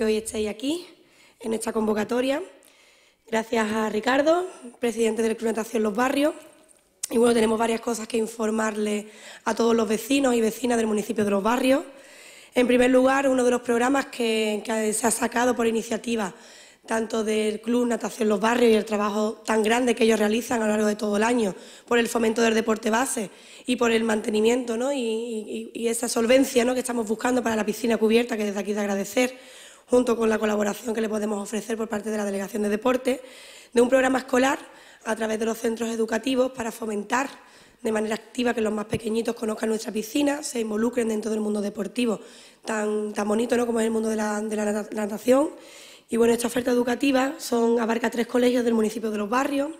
que hoy estéis aquí en esta convocatoria. Gracias a Ricardo, presidente del Club Natación Los Barrios. Y bueno, tenemos varias cosas que informarle a todos los vecinos y vecinas del municipio de Los Barrios. En primer lugar, uno de los programas que, se ha sacado por iniciativa tanto del Club Natación Los Barrios y el trabajo tan grande que ellos realizan a lo largo de todo el año por el fomento del deporte base y por el mantenimiento y, esa solvencia que estamos buscando para la piscina cubierta, que desde aquí de agradecer junto con la colaboración que le podemos ofrecer por parte de la Delegación de Deporte, de un programa escolar a través de los centros educativos para fomentar de manera activa que los más pequeñitos conozcan nuestra piscina, se involucren dentro del mundo deportivo, tan, tan bonito como es el mundo de la, natación. Y bueno, esta oferta educativa son, abarca tres colegios del municipio de Los Barrios,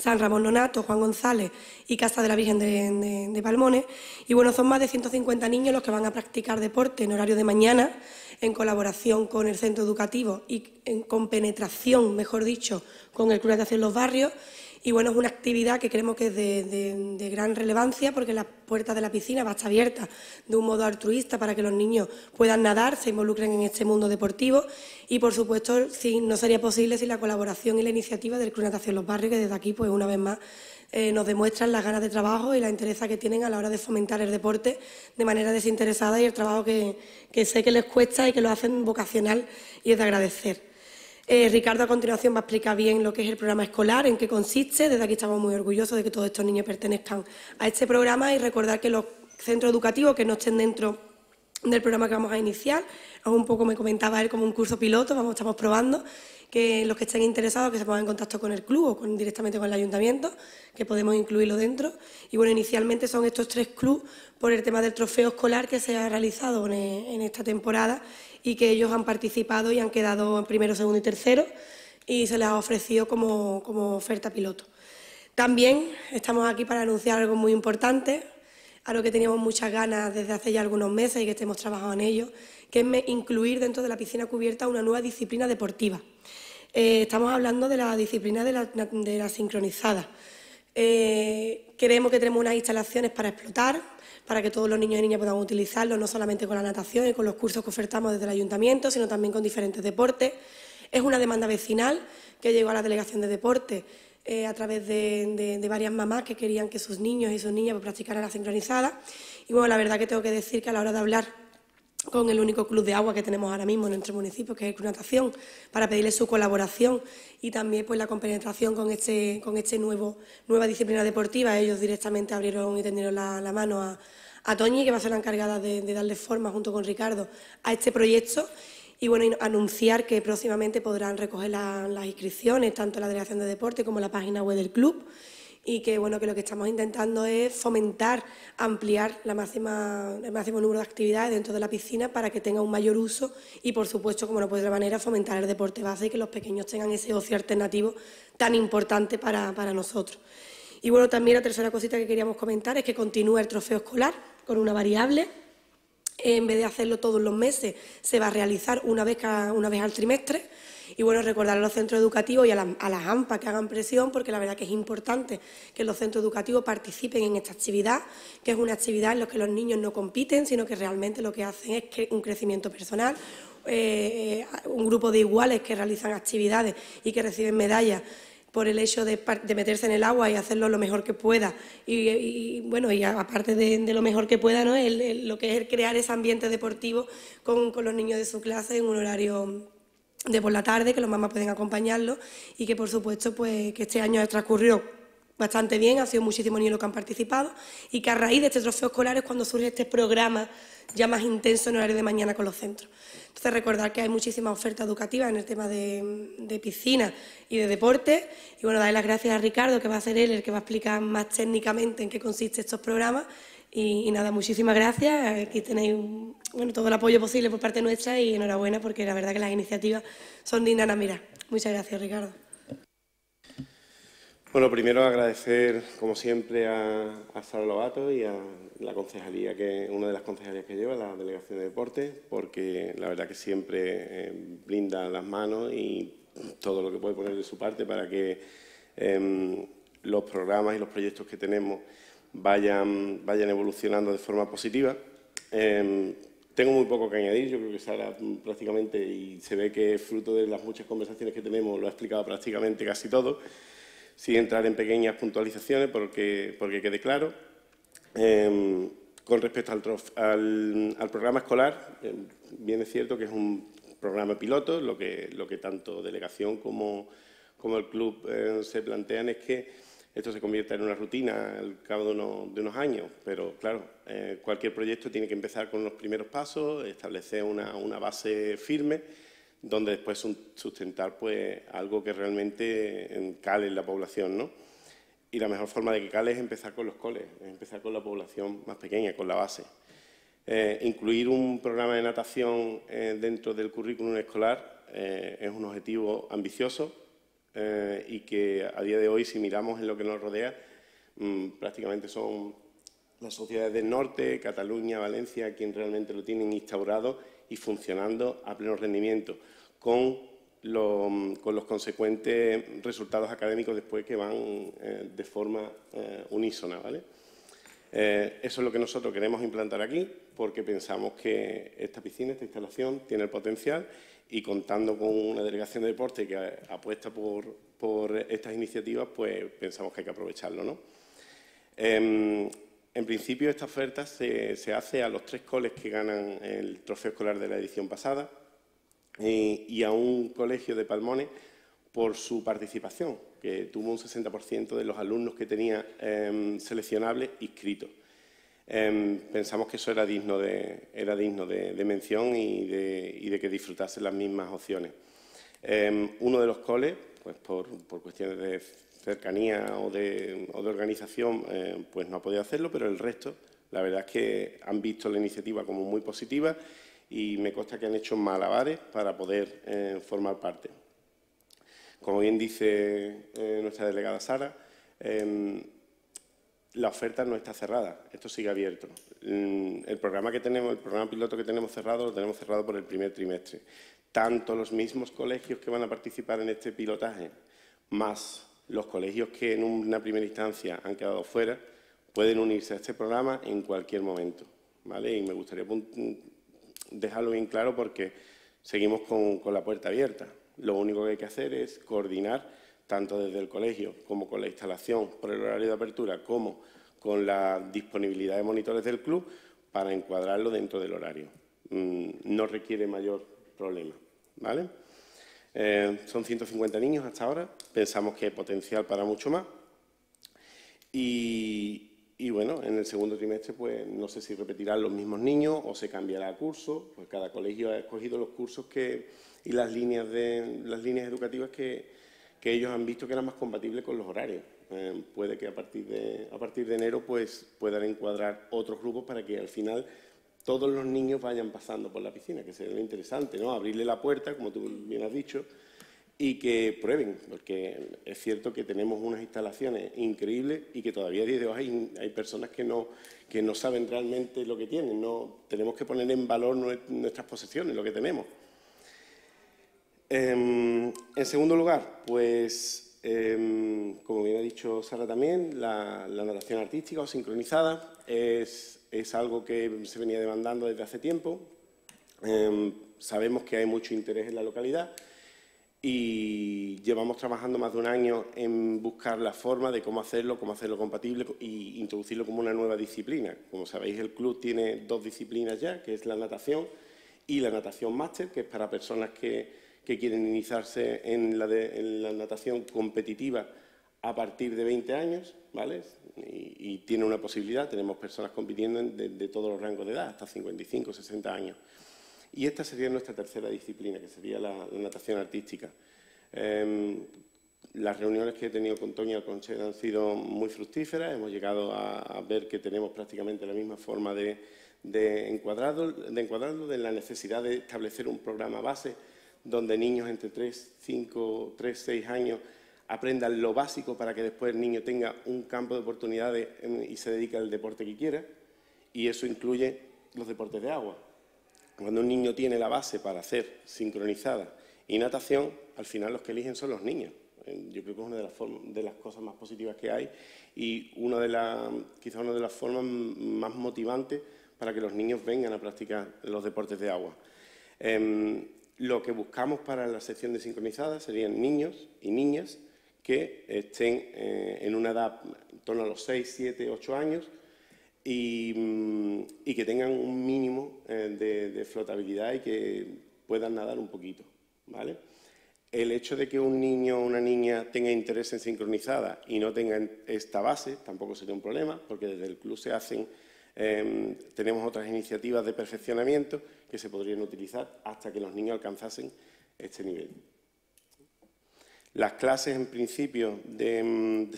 San Ramón Donato, Juan González y Casa de la Virgen de, de, de, Palmones. Y bueno, son más de 150 niños los que van a practicar deporte en horario de mañana en colaboración con el centro educativo y en, con penetración, mejor dicho, con el Club de Natación Los Barrios. Y bueno, es una actividad que creemos que es de, gran relevancia porque la puerta de la piscina va a estar abierta de un modo altruista para que los niños puedan nadar, se involucren en este mundo deportivo y, por supuesto, no sería posible sin la colaboración y la iniciativa del Club Natación Los Barrios, que desde aquí, pues una vez más, eh, nos demuestran las ganas de trabajo y la interés que tienen a la hora de fomentar el deporte de manera desinteresada y el trabajo que, sé que les cuesta y que lo hacen vocacional y es de agradecer. Eh, Ricardo a continuación va a explicar bien lo que es el programa escolar, en qué consiste. Desde aquí estamos muy orgullosos de que todos estos niños pertenezcan a este programa y recordar que los centros educativos que no estén dentro del programa que vamos a iniciar. un poco me comentaba él como un curso piloto, vamos, estamos probando, que los que estén interesados que se pongan en contacto con el club o con, directamente con el ayuntamiento, que podemos incluirlo dentro. Y bueno, inicialmente son estos tres clubes por el tema del trofeo escolar que se ha realizado en, esta temporada y que ellos han participado y han quedado en primero, segundo y tercero y se les ha ofrecido como, como oferta piloto. También estamos aquí para anunciar algo muy importante, a lo que teníamos muchas ganas desde hace ya algunos meses y que hemos trabajado en ello, que es incluir dentro de la piscina cubierta una nueva disciplina deportiva. Eh, estamos hablando de la disciplina de la, sincronizada. Eh, creemos que tenemos unas instalaciones para explotar, para que todos los niños y niñas puedan utilizarlo, no solamente con la natación y con los cursos que ofertamos desde el ayuntamiento, sino también con diferentes deportes. Es una demanda vecinal que llegó a la Delegación de deportes. Eh, a través de, varias mamás que querían que sus niños y sus niñas pues, practicaran la sincronizada. Y bueno, la verdad que tengo que decir que a la hora de hablar con el único club de agua que tenemos ahora mismo en nuestro municipio, que es el Club Natación, para pedirle su colaboración y también pues la compenetración con este, con este nuevo, nueva disciplina deportiva. Ellos directamente abrieron y tendieron la, mano a, a Toñi, que va a ser la encargada de, de darle forma junto con Ricardo a este proyecto y bueno, anunciar que próximamente podrán recoger las inscripciones, tanto la Delegación de Deporte como la página web del club y que bueno que lo que estamos intentando es fomentar, ampliar la máxima, el máximo número de actividades dentro de la piscina para que tenga un mayor uso y por supuesto, como no puede de manera, fomentar el deporte base y que los pequeños tengan ese ocio alternativo tan importante para, para nosotros. Y bueno, también la tercera cosita que queríamos comentar es que continúa el trofeo escolar con una variable en vez de hacerlo todos los meses, se va a realizar una vez, cada, una vez al trimestre. Y bueno, recordar a los centros educativos y a, las AMPA que hagan presión, porque la verdad que es importante que los centros educativos participen en esta actividad, que es una actividad en la que los niños no compiten, sino que realmente lo que hacen es un crecimiento personal, eh, eh, un grupo de iguales que realizan actividades y que reciben medallas por el hecho de, meterse en el agua y hacerlo lo mejor que pueda. Y, bueno, y aparte de, lo mejor que pueda, ¿no? El, lo que es el crear ese ambiente deportivo con, los niños de su clase en un horario de por la tarde, que los mamás pueden acompañarlo y que por supuesto pues que este año ha transcurrido bastante bien, ha sido muchísimo niños lo que han participado y que a raíz de este trofeo escolar es cuando surge este programa ya más intenso en horario de mañana con los centros. Entonces recordar que hay muchísima oferta educativa en el tema de, piscina y de deporte y bueno, dar las gracias a Ricardo que va a ser él el que va a explicar más técnicamente en qué consisten estos programas y, nada, muchísimas gracias. Aquí tenéis bueno, todo el apoyo posible por parte nuestra y enhorabuena porque la verdad que las iniciativas son dignas a mirar. Muchas gracias, Ricardo. Bueno, primero agradecer, como siempre, a, Sara Lobato y a la concejalía, que una de las concejalías que lleva, la Delegación de Deportes, porque la verdad que siempre eh, brinda las manos y todo lo que puede poner de su parte para que em, los programas y los proyectos que tenemos vayan, vayan evolucionando de forma positiva. Em, tengo muy poco que añadir, yo creo que Sara mm, prácticamente, y se ve que fruto de las muchas conversaciones que tenemos, lo ha explicado prácticamente casi todo sin entrar en pequeñas puntualizaciones porque, porque quede claro. Em, con respecto al, al, programa escolar, em, bien es cierto que es un programa piloto, lo que, lo que tanto delegación como, como el club eh, se plantean es que esto se convierta en una rutina al cabo de, de unos años, pero claro, eh, cualquier proyecto tiene que empezar con los primeros pasos, establecer una, una base firme donde después sustentar pues, algo que realmente eh, cale en la población. ¿no? Y la mejor forma de que cale es empezar con los coles, empezar con la población más pequeña, con la base. Eh, incluir un programa de natación eh, dentro del currículum escolar es un objetivo ambicioso y que a día de hoy, si miramos en lo que nos rodea, mm, prácticamente son las sociedades del norte, Cataluña, Valencia, quien realmente lo tienen instaurado y funcionando a pleno rendimiento, con, con los consecuentes resultados académicos después que van eh, de forma eh, unísona. ¿vale? Eh, eso es lo que nosotros queremos implantar aquí, porque pensamos que esta piscina, esta instalación, tiene el potencial y contando con una delegación de deporte que apuesta por, por estas iniciativas, pues pensamos que hay que aprovecharlo. ¿no? Em, en principio, esta oferta se, hace a los tres coles que ganan el trofeo escolar de la edición pasada eh, y a un colegio de Palmones por su participación, que tuvo un 60% de los alumnos que tenía em, seleccionables inscritos. Em, pensamos que eso era digno de, era digno de, mención y de, que disfrutasen las mismas opciones. Em, uno de los coles, pues por cuestiones de cercanía o de, organización, eh, pues no ha podido hacerlo, pero el resto, la verdad es que han visto la iniciativa como muy positiva y me consta que han hecho malabares para poder eh, formar parte. Como bien dice eh, nuestra delegada Sara, la oferta no está cerrada, esto sigue abierto. Mm, el programa que tenemos, el programa piloto que tenemos cerrado, lo tenemos cerrado por el primer trimestre. Tanto los mismos colegios que van a participar en este pilotaje, más los colegios que en una primera instancia han quedado fuera pueden unirse a este programa en cualquier momento. Y me gustaría dejarlo bien claro porque seguimos con, con la puerta abierta. Lo único que hay que hacer es coordinar tanto desde el colegio como con la instalación por el horario de apertura como con la disponibilidad de monitores del club para encuadrarlo dentro del horario. Mm, no requiere mayor problema, ¿vale? Eh, son 150 niños hasta ahora, pensamos que hay potencial para mucho más. Y, bueno, en el segundo trimestre pues no sé si repetirán los mismos niños o se cambiará curso, pues cada colegio ha escogido los cursos que, y las líneas, de, las líneas educativas que, ellos han visto que eran más compatibles con los horarios. Eh, puede que a partir de, a partir de enero pues, puedan encuadrar otros grupos para que al final todos los niños vayan pasando por la piscina, que sería lo interesante, ¿no? Abrirle la puerta, como tú bien has dicho, y que prueben, porque es cierto que tenemos unas instalaciones increíbles y que todavía a día de hoy hay, personas que no, que no saben realmente lo que tienen. No, tenemos que poner en valor nuestras posesiones, lo que tenemos. Em, en segundo lugar, pues, em, como bien ha dicho Sara también, la, la natación artística o sincronizada es es algo que se venía demandando desde hace tiempo. Em, sabemos que hay mucho interés en la localidad y llevamos trabajando más de un año en buscar la forma de cómo hacerlo, cómo hacerlo compatible e introducirlo como una nueva disciplina. Como sabéis, el club tiene dos disciplinas ya, que es la natación y la natación máster, que es para personas que, quieren iniciarse en la natación competitiva a partir de 20 años, ¿vale? Y, tiene una posibilidad, tenemos personas compitiendo de, todos los rangos de edad, hasta 55, 60 años. Y esta sería nuestra tercera disciplina, que sería la, natación artística. Em, las reuniones que he tenido con Toña Conched han sido muy fructíferas, hemos llegado a, ver que tenemos prácticamente la misma forma de, de, encuadrarlo, de de la necesidad de establecer un programa base donde niños entre 3, 5, 3, 6 años aprendan lo básico para que después el niño tenga un campo de oportunidades y se dedique al deporte que quiera. Y eso incluye los deportes de agua. Cuando un niño tiene la base para hacer sincronizada y natación, al final los que eligen son los niños. Eh, yo creo que es una de las, cosas más positivas que hay y una de quizá una de las formas más motivantes para que los niños vengan a practicar los deportes de agua. Em, lo que buscamos para la sección de sincronizada serían niños y niñas que estén eh, en una edad en torno a los 6, 7, 8 años mm, y, que tengan un mínimo eh, de, flotabilidad y que puedan nadar un poquito. ¿vale? El hecho de que un niño o una niña tenga interés en sincronizada y no tenga esta base tampoco sería un problema, porque desde el club se hacen, em, tenemos otras iniciativas de perfeccionamiento que se podrían utilizar hasta que los niños alcanzasen este nivel. Las clases, en principio, de, mm,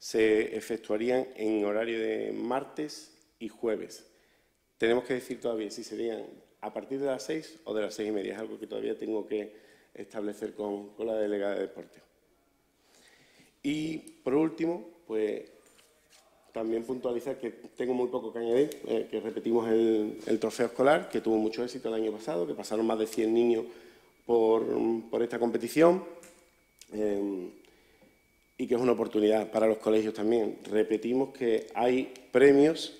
se efectuarían en horario de martes y jueves. Tenemos que decir todavía si serían a partir de las seis o de las seis y media. Es algo que todavía tengo que establecer con, la delegada de deporte. Y, por último, pues también puntualizar que tengo muy poco que añadir, eh, que repetimos el, trofeo escolar, que tuvo mucho éxito el año pasado, que pasaron más de 100 niños por esta competición. Em, y que es una oportunidad para los colegios también. Repetimos que hay premios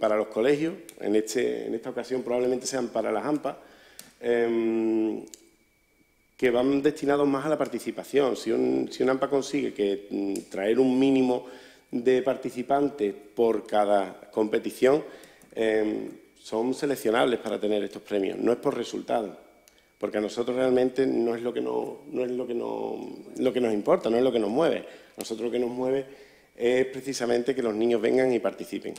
para los colegios, en, este, en esta ocasión probablemente sean para las AMPA, em, que van destinados más a la participación. Si un, AMPA consigue que mm, traer un mínimo de participantes por cada competición, em, son seleccionables para tener estos premios, no es por resultado porque a nosotros realmente no es lo que, no, es lo que, lo que nos importa, no es lo que nos mueve. A nosotros lo que nos mueve es precisamente que los niños vengan y participen.